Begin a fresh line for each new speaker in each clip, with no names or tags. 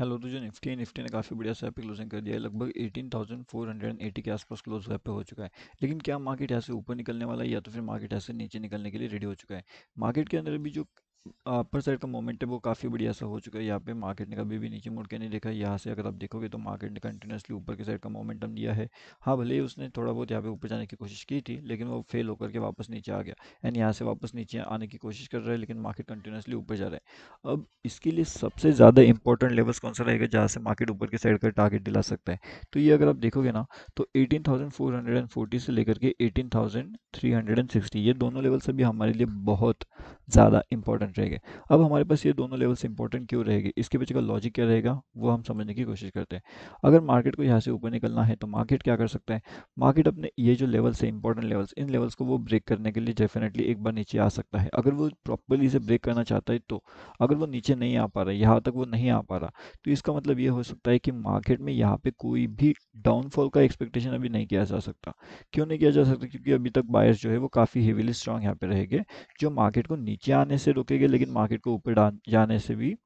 hello तो जो Nifty Nifty ने काफ़ी बढ़िया से पे क्लोजिंग कर दिया है लगभग 18,480 के आसपास क्लोज यहाँ पे हो चुका है लेकिन क्या मार्केट यहाँ से ऊपर निकलने वाला है या तो फिर मार्केट यहाँ से नीचे निकलने के लिए रेडी हो चुका है मार्केट के अंदर भी जो अपर साइड का मोमेंट है वो काफ़ी बढ़िया सा हो चुका है यहाँ पे मार्केट ने कभी भी नीचे मुड़ के नहीं देखा यहाँ से अगर आप देखोगे तो मार्केट ने कंटिन्यूसली ऊपर की साइड का मोमेंटम दिया है हाँ भले ही उसने थोड़ा बहुत यहाँ पे ऊपर जाने की कोशिश की थी लेकिन वो फेल होकर के वापस नीचे आ गया एंड यहाँ से वापस नीचे आने की कोशिश कर रहा है लेकिन मार्केट कंटिन्यूसली ऊपर जा रहा है अब इसके लिए सबसे ज़्यादा इंपॉर्टेंट लेवल्स कौन सा रहेगा जहाँ से मार्केट ऊपर की साइड का टारगेट दिला सकता है तो ये अगर आप देखोगे ना तो एटीन से लेकर के एटीन ये दोनों लेवल्स अभी हमारे लिए बहुत ज़्यादा इंपॉर्टेंट इंपॉर्टेंट रहेगा अब हमारे पास ये दोनों लेवल्स इंपॉर्टेंट क्यों रहेगी इसके पीछे का लॉजिक क्या रहेगा वो हम समझने की कोशिश करते हैं अगर मार्केट को यहाँ से ऊपर निकलना है तो मार्केट क्या कर सकता है मार्केट अपने ये जो लेवल्स है इंपॉर्टेंट लेवल्स इन लेवल्स को वो ब्रेक करने के लिए डेफिनेटली एक बार नीचे आ सकता है अगर वो प्रॉपरली इसे ब्रेक करना चाहता है तो अगर वो नीचे नहीं आ पा रहा है यहाँ तक वो नहीं आ पा रहा तो इसका मतलब ये हो सकता है कि मार्केट में यहाँ पर कोई भी डाउनफॉल का एक्सपेक्टेशन अभी नहीं किया जा सकता क्यों नहीं किया जा सकता क्योंकि अभी तक बायर्स जो है वो काफ़ी हेविली स्ट्रांग यहाँ पे रहेंगे जो मार्केट को नीचे आने से रुकेगे लेकिन मार्केट को ऊपर जाने से भी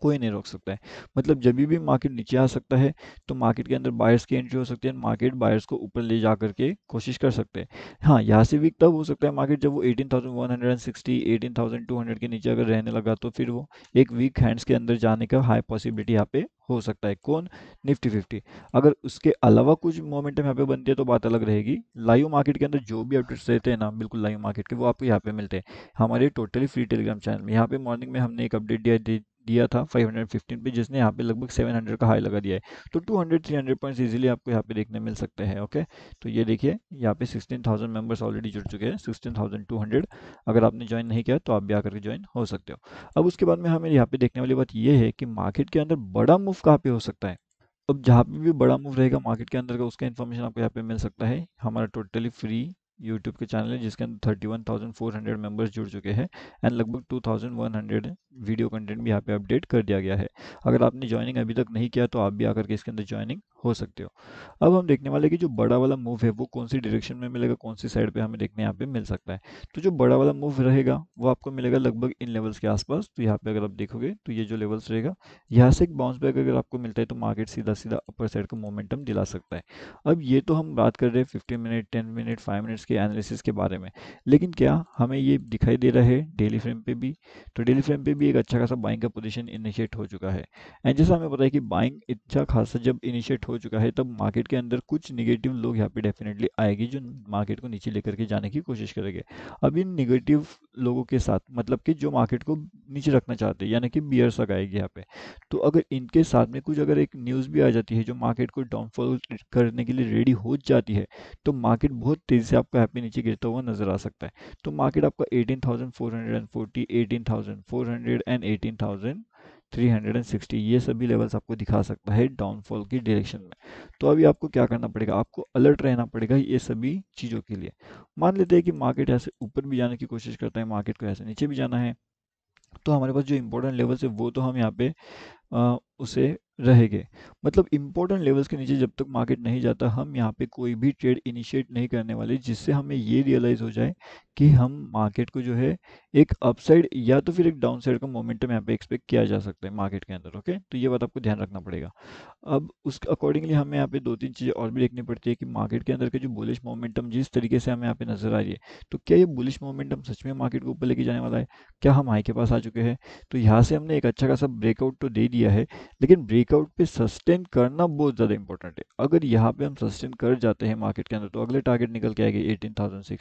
कोई नहीं रोक सकता है मतलब जब भी मार्केट नीचे आ सकता है तो मार्केट के अंदर बायर्स की एंट्री हो सकती है मार्केट बायर्स को ऊपर ले जा करके कोशिश कर सकते हैं हाँ यहाँ से वीक तब हो सकता है मार्केट जब वो 18,160 18,200 के नीचे अगर रहने लगा तो फिर वो एक वीक हैंड्स के अंदर जाने का हाई पॉसिबिलिटी यहाँ पे हो सकता है कौन निफ्टी फिफ्टी अगर उसके अलावा कुछ मोमेंटम यहाँ पे बनती है तो बात अलग रहेगी लाइव मार्केट के अंदर जो भी अपडेट्स रहते हैं ना बिल्कुल लाइव मार्केट के वो आपको यहाँ पे मिलते हैं हमारे टोटली फ्री टेलीग्राम चैनल में यहाँ पे मॉर्निंग में हमने एक अपडेट दिया दिया था 515 पे जिसने यहाँ पे लगभग 700 का हाई लगा दिया है तो 200 300 पॉइंट्स इजीली आपको यहाँ पे देखने मिल सकते हैं ओके तो ये देखिए यहाँ पे 16,000 मेंबर्स ऑलरेडी जुड़ चुके हैं 16,200 अगर आपने ज्वाइन नहीं किया तो आप भी आकर के ज्वाइन हो सकते हो अब उसके बाद में हमें यहाँ पे देखने वाली बात यह है कि मार्केट के अंदर बड़ा मूव कहाँ पे हो सकता है अब जहाँ पे भी बड़ा मूव रहेगा मार्केट के अंदर का उसका इन्फॉर्मेशन आपको यहाँ पे मिल सकता है हमारा टोटली फ्री यूट्यूब के चैनल है जिसके अंदर thirty one thousand four hundred members जुड़ चुके हैं एंड लगभग two thousand one hundred video content भी यहाँ पे अपडेट कर दिया गया है अगर आपने ज्वाइनिंग अभी तक नहीं किया तो आप भी आकर के इसके अंदर ज्वाइनिंग हो सकते हो अब हम देखने वाले कि जो बड़ा वाला मूव है वो कौन सी डायरेक्शन में मिलेगा कौन सी साइड पे हमें देखने यहाँ पे मिल सकता है तो जो बड़ा वाला मूव रहेगा वो आपको मिलेगा लगभग इन लेवल्स के आसपास तो यहाँ पे अगर आप देखोगे तो ये जो लेवल्स रहेगा यहाँ से एक बाउंस बैक अगर आपको मिलता है तो मार्केट सीधा सीधा अपर साइड का मोमेंटम दिला सकता है अब ये तो हम बात कर रहे हैं fifteen minute ten minute five minutes के एनालिसिस के बारे में लेकिन क्या हमें ये दिखाई दे रहा है डेली फ्रेम पर भी तो डेली फ्रेम पर भी एक अच्छा खासा बाइंग का पोजिशन इनिशिएट हो चुका है एंड जैसा हमें पता है कि बाइंग अच्छा खासा जब इनिशिएट हो चुका है तब मार्केट के अंदर कुछ निगेटिव लोग यहाँ पे डेफिनेटली आएगी जो मार्केट को नीचे लेकर के जाने की कोशिश करेंगे अब इन निगेटिव लोगों के साथ मतलब कि जो मार्केट को नीचे रखना चाहते हैं यानी कि बियर्स लगाएगी यहाँ पे तो अगर इनके साथ में कुछ अगर एक न्यूज़ भी आ जाती है जो मार्केट को डाउनफॉल करने के लिए रेडी हो जाती है तो मार्केट बहुत तेज़ी से आपका यहाँ पे नीचे गिरता हुआ नजर आ सकता है तो मार्केट आपका eighteen thousand four hundred and forty eighteen thousand four hundred and eighteen thousand 360 ये सभी लेवल्स आपको दिखा सकता है डाउनफॉल की डायरेक्शन में तो अभी आपको क्या करना पड़ेगा आपको अलर्ट रहना पड़ेगा ये सभी चीज़ों के लिए मान लेते हैं कि मार्केट ऐसे ऊपर भी जाने की कोशिश करता है मार्केट को ऐसे नीचे भी जाना है तो हमारे पास जो इम्पोर्टेंट लेवल्स है वो तो हम यहाँ पे उसे रहेंगे मतलब इम्पोर्टेंट लेवल्स के नीचे जब तक मार्केट नहीं जाता हम यहाँ पे कोई भी ट्रेड इनिशिएट नहीं करने वाले जिससे हमें ये रियलाइज़ हो जाए कि हम मार्केट को जो है एक अपसाइड या तो फिर एक डाउनसाइड का मोमेंटम यहाँ पे एक्सपेक्ट किया जा सकता है मार्केट के अंदर ओके तो ये बात आपको ध्यान रखना पड़ेगा अब उस अकॉर्डिंगली हमें यहाँ पे दो तीन चीज़ें और भी देखनी पड़ती है कि मार्केट के अंदर के जो बुलिश मोमेंटम जिस तरीके से हमें यहाँ पे नजर आ रही है तो क्या ये बुलिश मोमेंटम सच में मार्केट को ऊपर लेके जाने वाला है क्या हम हाई के पास आ चुके हैं तो यहाँ से हमने एक अच्छा खासा ब्रेकआउट तो दे दिया किया है लेकिन ब्रेकआउट पे सस्टेन करना बहुत ज़्यादा इंपॉर्टेंट है अगर यहाँ पे हम सस्टेन कर जाते हैं मार्केट के अंदर तो अगले टारगेट निकल के आएगी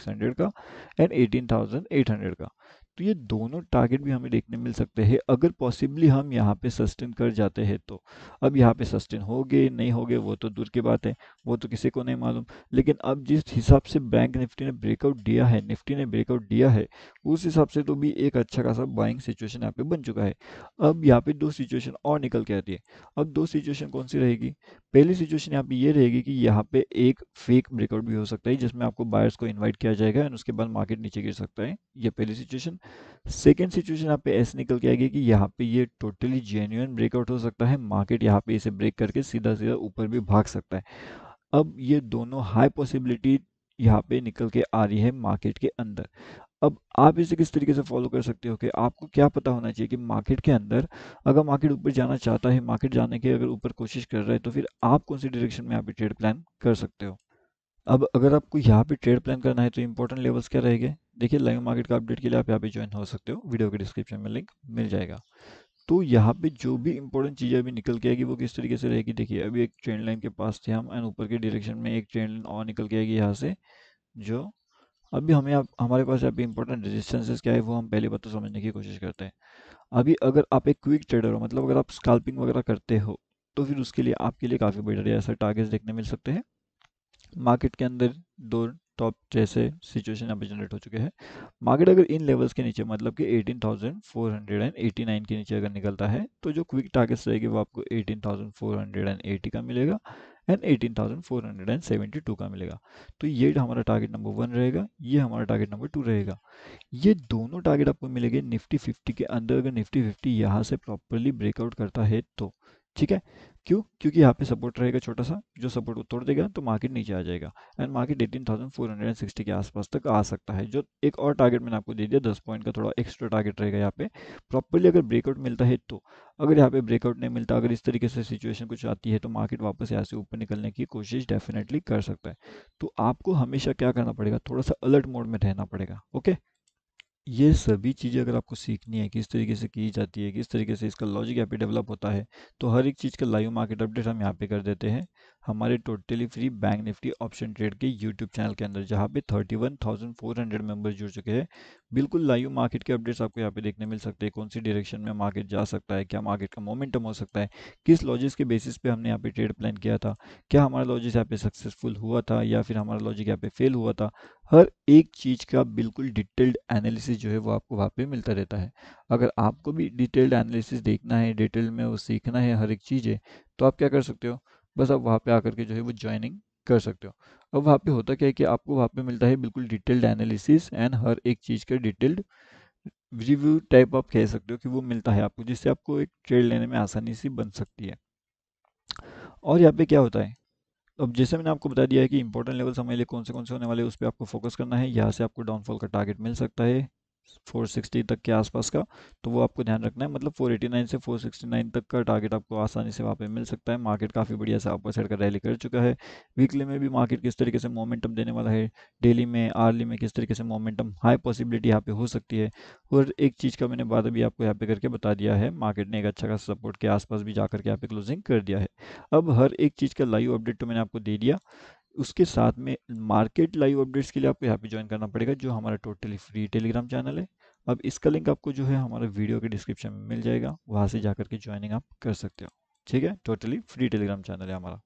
हंड्रेड का एंड हंड्रेड का तो ये दोनों टारगेट भी हमें देखने मिल सकते हैं अगर पॉसिबली हम यहाँ पे सस्टेन कर जाते हैं तो अब यहाँ पे सस्टेन हो गए नहीं हो गए वो तो दूर की बात है वो तो किसी को नहीं मालूम लेकिन अब जिस हिसाब से बैंक निफ्टी ने ब्रेकआउट दिया है निफ्टी ने ब्रेकआउट दिया है उस हिसाब से तो भी एक अच्छा खासा बाइंग सिचुएशन यहाँ पे बन चुका है अब यहाँ पे दो सिचुएशन और निकल के आती है अब दो सिचुएशन कौन सी रहेगी पहली सिचुएशन यहाँ पे ये रहेगी कि यहाँ पे एक फेक ब्रेकआउट भी हो सकता है जिसमें आपको बायर्स को इन्वाइट किया जाएगा एंड उसके बाद मार्केट नीचे गिर सकता है ये पहली सिचुएशन सेकेंड सिचुएशन यहाँ पे ऐसे निकल के आएगी कि यहाँ पे ये टोटली जेन्यून ब्रेकआउट हो सकता है मार्केट यहाँ पे इसे ब्रेक करके सीधा सीधा ऊपर भी भाग सकता है अब ये दोनों हाई पॉसिबिलिटी यहाँ पे निकल के आ रही है मार्केट के अंदर अब आप इसे किस तरीके से फॉलो कर सकते हो कि आपको क्या पता होना चाहिए कि मार्केट के अंदर अगर मार्केट ऊपर जाना चाहता है मार्केट जाने की अगर ऊपर कोशिश कर रहा है तो फिर आप कौन सी डायरेक्शन में यहाँ पे ट्रेड प्लान कर सकते हो अब अगर आपको यहाँ पे ट्रेड प्लान करना है तो इंपॉर्टेंट लेवल्स क्या रहेंगे देखिए लाइव मार्केट का अपडेट के लिए आप यहाँ पे ज्वाइन हो सकते हो वीडियो के डिस्क्रिप्शन में लिंक मिल जाएगा तो यहाँ पे जो भी इंपॉर्टेंट चीज़ें अभी निकल के आएगी वो किस तरीके से रहेगी देखिए अभी एक ट्रेंड लाइन के पास थे हम एंड ऊपर के डायरेक्शन में एक ट्रेंड लाइन और निकल के आएगी यहाँ से जो अभी हमें आप, हमारे पास यहाँ पे इंपॉर्टेंट रेजिस्टेंसेस क्या है वो हम पहले बात तो समझने की कोशिश करते हैं अभी अगर आप एक क्विक ट्रेडर हो मतलब अगर आप स्काल्पिंग वगैरह करते हो तो फिर उसके लिए आपके लिए काफ़ी बेटर है ऐसा टारगेट्स देखने मिल सकते हैं मार्केट के अंदर दो टॉप जैसे सिचुएशन यहाँ पे जनरेट हो चुके हैं मार्केट अगर इन लेवल्स के नीचे मतलब कि 18,489 के नीचे अगर निकलता है तो जो क्विक टारगेट्स रहेगी वो आपको 18,480 का मिलेगा एंड 18,472 का मिलेगा तो ये हमारा टारगेट नंबर वन रहेगा ये हमारा टारगेट नंबर टू रहेगा ये दोनों टारगेट आपको मिलेंगे निफ्टी फिफ्टी के अंदर अगर निफ्टी फिफ्टी यहाँ से प्रॉपरली ब्रेकआउट करता है तो ठीक है क्यों क्योंकि यहाँ पे सपोर्ट रहेगा छोटा सा जो सपोर्ट को तोड़ देगा तो मार्केट नीचे आ जाएगा and market eighteen thousand four hundred and sixty के आसपास तक आ सकता है जो एक और टारगेट मैंने आपको दे दिया दस पॉइंट का थोड़ा एक्स्ट्रा टारगेट रहेगा यहाँ पे प्रॉपरली अगर ब्रेकआउट मिलता है तो अगर यहाँ पे ब्रेकआउट नहीं मिलता अगर इस तरीके से सिचुएशन कुछ आती है तो मार्केट वापस यहाँ से ऊपर निकलने की कोशिश डेफिनेटली कर सकता है तो आपको हमेशा क्या करना पड़ेगा थोड़ा सा अलर्ट मोड में रहना पड़ेगा ओके ये सभी चीज़ें अगर आपको सीखनी है किस तरीके से की जाती है किस तरीके से इसका लॉजिक यहाँ पे डेवलप होता है तो हर एक चीज़ का लाइव मार्केट अपडेट हम यहाँ पे कर देते हैं हमारे totally free bank Nifty option trade के यूट्यूब चैनल के अंदर जहाँ पे 31,400 मेंबर्स जुड़ चुके हैं बिल्कुल लाइव मार्केट के अपडेट्स आपको यहाँ पे देखने मिल सकते हैं कौन सी डायरेक्शन में मार्केट जा सकता है क्या मार्केट का मोमेंटम हो सकता है किस लॉजिस के बेसिस पे हमने यहाँ पे ट्रेड प्लान किया था क्या हमारा लॉजिस यहाँ पे सक्सेसफुल हुआ था या फिर हमारा लॉजिक यहाँ पे फेल हुआ था हर एक चीज़ का बिल्कुल डिटेल्ड एनालिसिस जो है वो आपको वहाँ पे मिलता रहता है अगर आपको भी डिटेल्ड एनालिसिस देखना है डिटेल में वो सीखना है हर एक चीज़ है तो आप क्या कर सकते हो बस आप वहाँ पे आकर के जो है वो ज्वाइनिंग कर सकते हो अब वहाँ पे होता क्या है कि आपको वहाँ पे मिलता है बिल्कुल डिटेल्ड एनालिसिस एंड हर एक चीज़ का डिटेल्ड रिव्यू टाइप आप कह सकते हो कि वो मिलता है आपको जिससे आपको एक ट्रेड लेने में आसानी से बन सकती है और यहाँ पे क्या होता है अब जैसे मैंने आपको बता दिया है कि इंपॉर्टेंट लेवल हमारे लिए कौन से कौन से होने वाले उस पर आपको फोकस करना है यहाँ से आपको डाउनफॉल का टारगेट मिल सकता है 460 तक के आसपास का तो वो आपको ध्यान रखना है मतलब 489 से 469 तक का टारगेट आपको आसानी से वहाँ पे मिल सकता है मार्केट काफ़ी बढ़िया से आपका सेट का रैली कर चुका है वीकली में भी मार्केट किस तरीके से मोमेंटम देने वाला है डेली में आर्ली में किस तरीके से मोमेंटम हाई पॉसिबिलिटी यहाँ पे हो सकती है और एक चीज़ का मैंने बाद अभी आपको यहाँ पे करके बता दिया है मार्केट ने एक अच्छा खासा सपोर्ट के आसपास भी जा करके यहाँ पे क्लोजिंग कर दिया है अब हर एक चीज़ का लाइव अपडेट तो मैंने आपको दे दिया उसके साथ में मार्केट लाइव अपडेट्स के लिए आपको यहाँ पे ज्वाइन करना पड़ेगा जो हमारा टोटली फ्री टेलीग्राम चैनल है अब इसका लिंक आपको जो है हमारे वीडियो के डिस्क्रिप्शन में मिल जाएगा वहाँ से जाकर के ज्वाइनिंग आप कर सकते हो ठीक है टोटली फ्री टेलीग्राम चैनल है हमारा